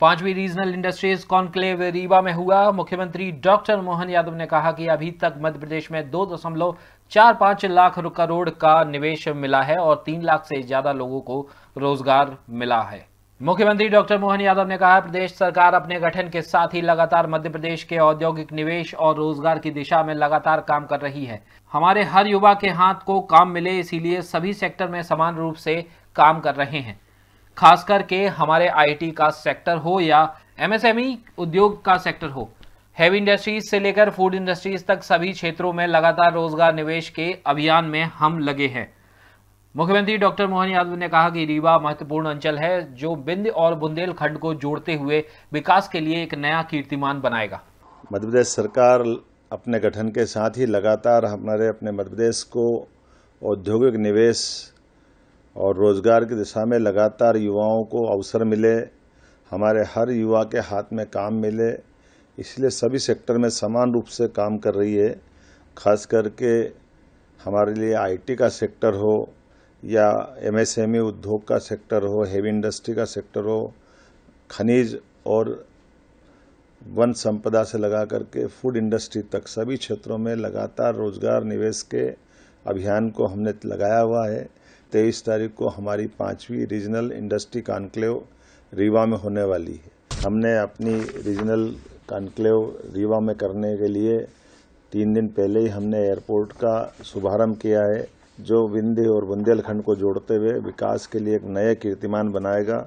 पांचवी regional industries conclave Rewa में हुआ मुख्यमंत्री डॉक्टर मोहन यादव ने कहा कि अभी तक मध्य प्रदेश में दो दशमलव चार पांच लाख करोड़ का निवेश मिला है और तीन लाख से ज़्यादा लोगों को रोजगार मिला है मुख्यमंत्री डॉक्टर मोहन यादव ने कहा प्रदेश सरकार अपने गठन के साथ ही लगातार मध्य प्रदेश के औद्योगिक निवेश और रोजगार की दिशा में लगातार काम कर रही है हमारे हर युवा के हाथ को काम मिले इसीलिए सभी सेक्टर में समान रूप से काम कर रहे हैं खास करके हमारे आईटी का सेक्टर हो या एमएसएमई e उद्योग का सेक्टर हो हैवी इंडस्ट्रीज से लेकर फूड इंडस्ट्रीज तक सभी क्षेत्रों में लगातार रोजगार निवेश के अभियान में हम लगे हैं मुख्यमंत्री डॉक्टर मोहन यादव ने कहा कि रीवा महत्वपूर्ण अंचल है जो बिंद और बुंदेलखंड को जोड़ते हुए विकास के लिए एक नया कीर्तिमान बनाएगा मध्य प्रदेश सरकार अपने गठन के साथ ही लगातार हमारे अपने मध्य प्रदेश को औद्योगिक निवेश और रोज़गार की दिशा में लगातार युवाओं को अवसर मिले हमारे हर युवा के हाथ में काम मिले इसलिए सभी सेक्टर में समान रूप से काम कर रही है खास करके हमारे लिए आईटी का सेक्टर हो या एमएसएमई e उद्योग का सेक्टर हो हेवी इंडस्ट्री का सेक्टर हो खनिज और वन संपदा से लगा करके फूड इंडस्ट्री तक सभी क्षेत्रों में लगातार रोजगार निवेश के अभियान को हमने लगाया हुआ है तेईस तारीख को हमारी पांचवी रीजनल इंडस्ट्री कॉन्क्लेव रीवा में होने वाली है हमने अपनी रीजनल कॉन्क्लेव रीवा में करने के लिए तीन दिन पहले ही हमने एयरपोर्ट का शुभारंभ किया है जो विंध्य और बुंदेलखंड को जोड़ते हुए विकास के लिए एक नए कीर्तिमान बनाएगा